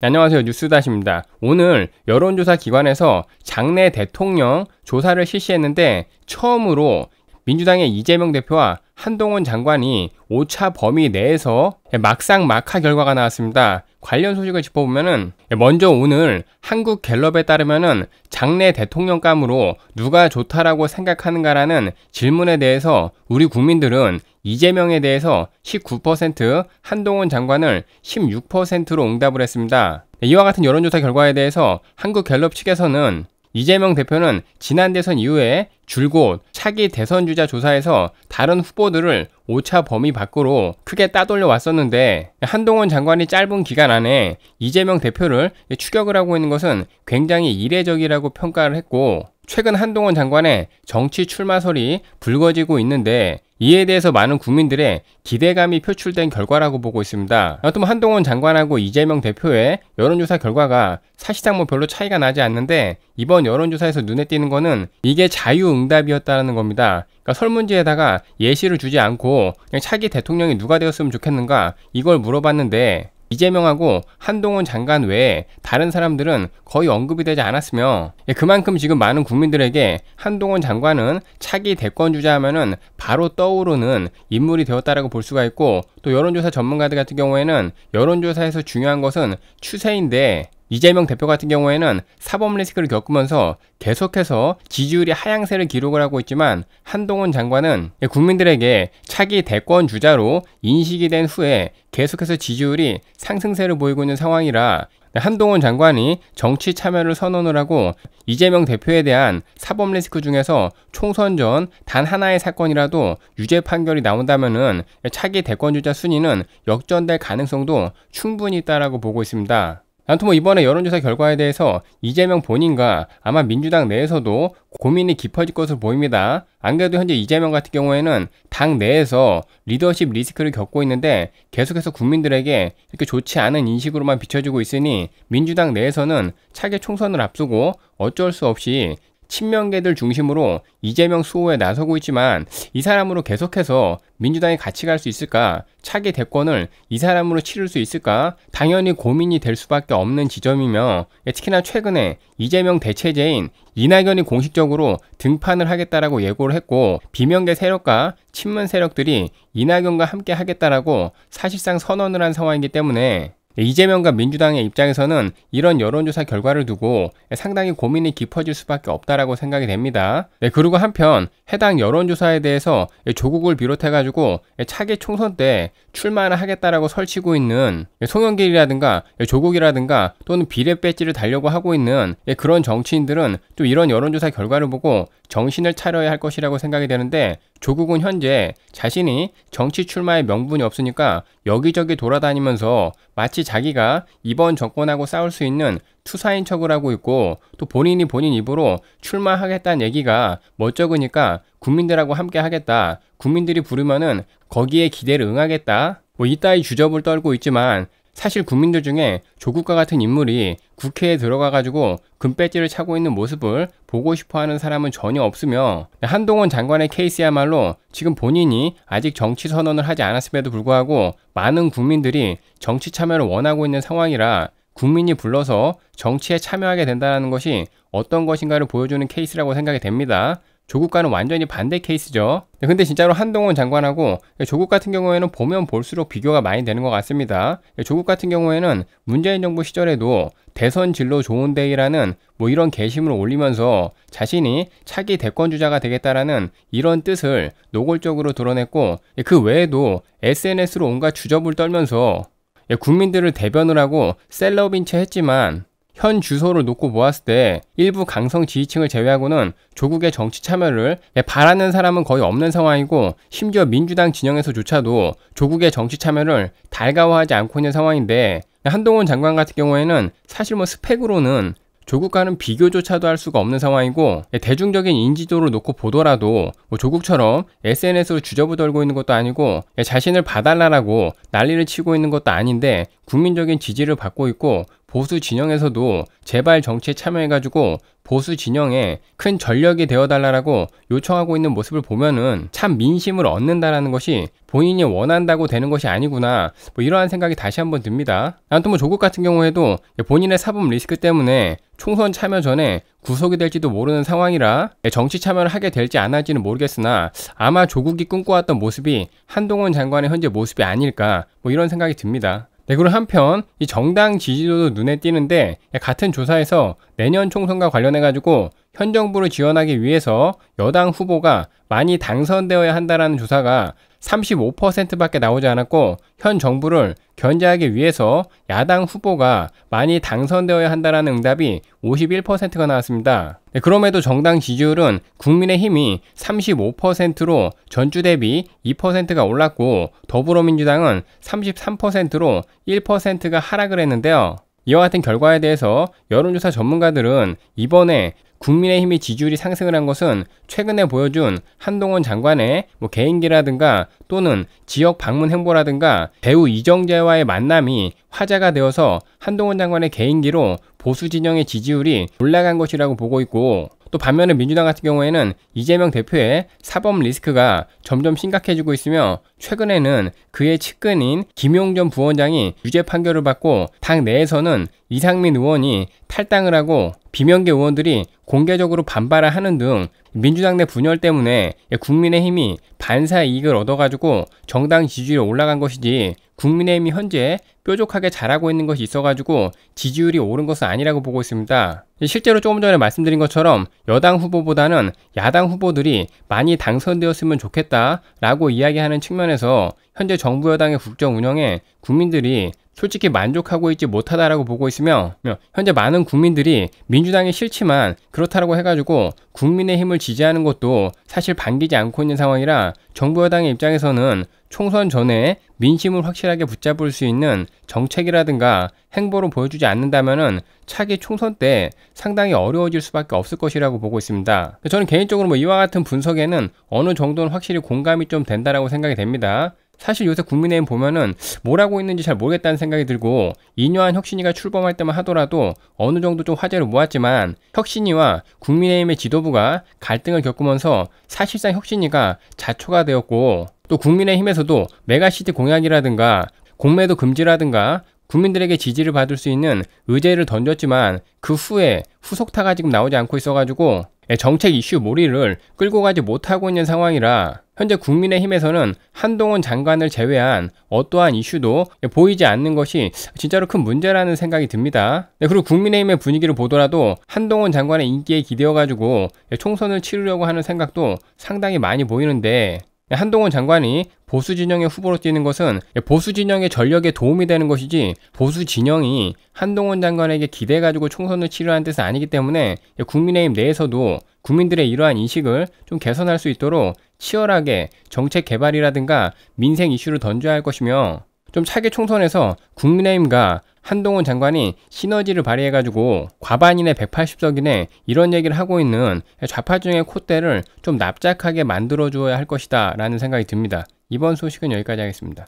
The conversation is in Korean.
네, 안녕하세요. 뉴스다시입니다. 오늘 여론조사 기관에서 장내 대통령 조사를 실시했는데 처음으로 민주당의 이재명 대표와 한동훈 장관이 5차 범위 내에서 막상 막하 결과가 나왔습니다. 관련 소식을 짚어보면은 먼저 오늘 한국 갤럽에 따르면은 장래 대통령감으로 누가 좋다라고 생각하는가라는 질문에 대해서 우리 국민들은 이재명에 대해서 19%, 한동훈 장관을 16%로 응답을 했습니다. 이와 같은 여론조사 결과에 대해서 한국 갤럽 측에서는 이재명 대표는 지난 대선 이후에 줄곧 차기 대선 주자 조사에서 다른 후보들을 오차 범위 밖으로 크게 따돌려 왔었는데 한동훈 장관이 짧은 기간 안에 이재명 대표를 추격을 하고 있는 것은 굉장히 이례적이라고 평가를 했고 최근 한동훈 장관의 정치 출마설이 불거지고 있는데 이에 대해서 많은 국민들의 기대감이 표출된 결과라고 보고 있습니다. 여튼 뭐 한동훈 장관하고 이재명 대표의 여론조사 결과가 사실상 뭐 별로 차이가 나지 않는데 이번 여론조사에서 눈에 띄는 거는 이게 자유응답이었다는 겁니다. 그러니까 설문지에다가 예시를 주지 않고 그냥 차기 대통령이 누가 되었으면 좋겠는가 이걸 물어봤는데 이재명하고 한동훈 장관 외에 다른 사람들은 거의 언급이 되지 않았으며 예, 그만큼 지금 많은 국민들에게 한동훈 장관은 차기 대권 주자하면은 바로 떠오르는 인물이 되었다라고 볼 수가 있고 또 여론조사 전문가들 같은 경우에는 여론조사에서 중요한 것은 추세인데 이재명 대표 같은 경우에는 사법 리스크를 겪으면서 계속해서 지지율이 하향세를 기록을 하고 있지만 한동훈 장관은 국민들에게 차기 대권 주자로 인식이 된 후에 계속해서 지지율이 상승세를 보이고 있는 상황이라 한동훈 장관이 정치 참여를 선언을 하고 이재명 대표에 대한 사법 리스크 중에서 총선 전 단 하나의 사건이라도 유죄 판결이 나온다면 차기 대권 주자 순위는 역전될 가능성도 충분히 있다라고 보고 있습니다. 난토모 뭐 이번에 여론조사 결과에 대해서 이재명 본인과 아마 민주당 내에서도 고민이 깊어질 것으로 보입니다. 안 그래도 현재 이재명 같은 경우에는 당 내에서 리더십 리스크를 겪고 있는데 계속해서 국민들에게 이렇게 좋지 않은 인식으로만 비춰지고 있으니 민주당 내에서는 차기 총선을 앞두고 어쩔 수 없이 친명계들 중심으로 이재명 수호에 나서고 있지만 이 사람으로 계속해서 민주당이 같이 갈 수 있을까? 차기 대권을 이 사람으로 치를 수 있을까? 당연히 고민이 될 수밖에 없는 지점이며 특히나 최근에 이재명 대체제인 이낙연이 공식적으로 등판을 하겠다라고 예고를 했고 비명계 세력과 친문 세력들이 이낙연과 함께 하겠다라고 사실상 선언을 한 상황이기 때문에 예, 이재명과 민주당의 입장에서는 이런 여론조사 결과를 두고 상당히 고민이 깊어질 수밖에 없다라고 생각이 됩니다. 네, 그리고 한편 해당 여론조사에 대해서 예, 조국을 비롯해가지고 예, 차기 총선 때 출마를 하겠다라고 설치고 있는 송영길이라든가 조국이라든가 또는 비례 배지를 달려고 하고 있는 그런 정치인들은 또 이런 여론조사 결과를 보고 정신을 차려야 할 것이라고 생각이 되는데 조국은 현재 자신이 정치 출마의 명분이 없으니까 여기저기 돌아다니면서 마치 자기가 이번 정권하고 싸울 수 있는 투사인 척을 하고 있고 또 본인이 본인 입으로 출마하겠다는 얘기가 멋쩍으니까 국민들하고 함께 하겠다. 국민들이 부르면은 거기에 기대를 응하겠다. 뭐 이따위 주접을 떨고 있지만 사실 국민들 중에 조국과 같은 인물이 국회에 들어가 가지고 금배지를 차고 있는 모습을 보고 싶어 하는 사람은 전혀 없으며 한동훈 장관의 케이스야말로 지금 본인이 아직 정치 선언을 하지 않았음에도 불구하고 많은 국민들이 정치 참여를 원하고 있는 상황이라 국민이 불러서 정치에 참여하게 된다는 것이 어떤 것인가를 보여주는 케이스라고 생각이 됩니다. 조국과는 완전히 반대 케이스죠. 근데 진짜로 한동훈 장관하고 조국 같은 경우에는 보면 볼수록 비교가 많이 되는 것 같습니다. 조국 같은 경우에는 문재인 정부 시절에도 대선 진로 좋은데이라는 뭐 이런 게시물을 올리면서 자신이 차기 대권주자가 되겠다라는 이런 뜻을 노골적으로 드러냈고 예, 그 외에도 SNS로 온갖 주접을 떨면서 예, 국민들을 대변을 하고 셀럽인 채 했지만 현 주소를 놓고 보았을때 일부 강성 지지층을 제외하고는 조국의 정치 참여를 예, 바라는 사람은 거의 없는 상황이고 심지어 민주당 진영에서조차도 조국의 정치 참여를 달가워하지 않고 있는 상황인데 한동훈 장관 같은 경우에는 사실 뭐 스펙으로는 조국과는 비교조차도 할 수가 없는 상황이고 예, 대중적인 인지도를 놓고 보더라도 뭐 조국처럼 SNS로 주저부 떨고 있는 것도 아니고 예, 자신을 봐달라라고 난리를 치고 있는 것도 아닌데 국민적인 지지를 받고 있고 보수 진영에서도 제발 정치에 참여해가지고 보수 진영에 큰 전력이 되어달라고 요청하고 있는 모습을 보면은 참 민심을 얻는다라는 것이 본인이 원한다고 되는 것이 아니구나 뭐 이러한 생각이 다시 한번 듭니다. 아무튼 뭐 조국 같은 경우에도 본인의 사법 리스크 때문에 총선 참여 전에 구속이 될지도 모르는 상황이라 정치 참여를 하게 될지 안 할지는 모르겠으나 아마 조국이 꿈꿔왔던 모습이 한동훈 장관의 현재 모습이 아닐까 뭐 이런 생각이 듭니다. 네, 그리고 한편 이 정당 지지도도 눈에 띄는데 같은 조사에서 내년 총선과 관련해 가지고 현 정부를 지원하기 위해서 여당 후보가 많이 당선되어야 한다라는 조사가 35%밖에 나오지 않았고 현 정부를 견제하기 위해서 야당 후보가 많이 당선되어야 한다라는 응답이 51%가 나왔습니다. 네, 그럼에도 정당 지지율은 국민의힘이 35%로 전주 대비 2%가 올랐고 더불어민주당은 33%로 1%가 하락을 했는데요. 이와 같은 결과에 대해서 여론조사 전문가들은 이번에 국민의힘이 지지율이 상승을 한 것은 최근에 보여준 한동훈 장관의 뭐 개인기라든가 또는 지역 방문 행보라든가 배우 이정재와의 만남이 화제가 되어서 한동훈 장관의 개인기로 보수 진영의 지지율이 올라간 것이라고 보고 있고 또 반면에 민주당 같은 경우에는 이재명 대표의 사법 리스크가 점점 심각해지고 있으며 최근에는 그의 측근인 김용전 부원장이 유죄 판결을 받고 당 내에서는 이상민 의원이 탈당을 하고 비명계 의원들이 공개적으로 반발을 하는 등 민주당 내 분열 때문에 국민의힘이 반사 이익을 얻어가지고 정당 지지율이 올라간 것이지 국민의힘이 현재 뾰족하게 잘하고 있는 것이 있어가지고 지지율이 오른 것은 아니라고 보고 있습니다. 실제로 조금 전에 말씀드린 것처럼 여당 후보보다는 야당 후보들이 많이 당선되었으면 좋겠다라고 이야기하는 측면이 측면에서 현재 정부 여당의 국정 운영에 국민들이 솔직히 만족하고 있지 못하다라고 보고 있으며 현재 많은 국민들이 민주당이 싫지만 그렇다라고 해가지고 국민의 힘을 지지하는 것도 사실 반기지 않고 있는 상황이라 정부 여당의 입장에서는 총선 전에 민심을 확실하게 붙잡을 수 있는 정책이라든가 행보로 보여주지 않는다면은 차기 총선 때 상당히 어려워질 수밖에 없을 것이라고 보고 있습니다. 저는 개인적으로 뭐 이와 같은 분석에는 어느 정도는 확실히 공감이 좀 된다라고 생각이 됩니다. 사실 요새 국민의힘 보면은 뭘하고 있는지 잘 모르겠다는 생각이 들고 이뇨한 혁신이가 출범할 때만 하더라도 어느 정도 좀 화제를 모았지만 혁신이와 국민의힘의 지도부가 갈등을 겪으면서 사실상 혁신이가 자초가 되었고 또 국민의힘에서도 메가시티 공약이라든가 공매도 금지라든가 국민들에게 지지를 받을 수 있는 의제를 던졌지만 그 후에 후속타가 지금 나오지 않고 있어가지고 예, 정책 이슈 몰이를 끌고 가지 못하고 있는 상황이라 현재 국민의힘에서는 한동훈 장관을 제외한 어떠한 이슈도 보이지 않는 것이 진짜로 큰 문제라는 생각이 듭니다. 네, 그리고 국민의힘의 분위기를 보더라도 한동훈 장관의 인기에 기대어가지고 예, 총선을 치르려고 하는 생각도 상당히 많이 보이는데 예, 한동훈 장관이 보수 진영의 후보로 뛰는 것은 보수 진영의 전력에 도움이 되는 것이지 보수 진영이 한동훈 장관에게 기대 가지고 총선을 치르는 뜻은 아니기 때문에 국민의힘 내에서도 국민들의 이러한 인식을 좀 개선할 수 있도록 치열하게 정책 개발이라든가 민생 이슈를 던져야 할 것이며 좀 차기 총선에서 국민의힘과 한동훈 장관이 시너지를 발휘해가지고 과반인의 180석이네 이런 얘기를 하고 있는 좌파중의 콧대를 좀 납작하게 만들어주어야할 것이다 라는 생각이 듭니다. 이번 소식은 여기까지 하겠습니다.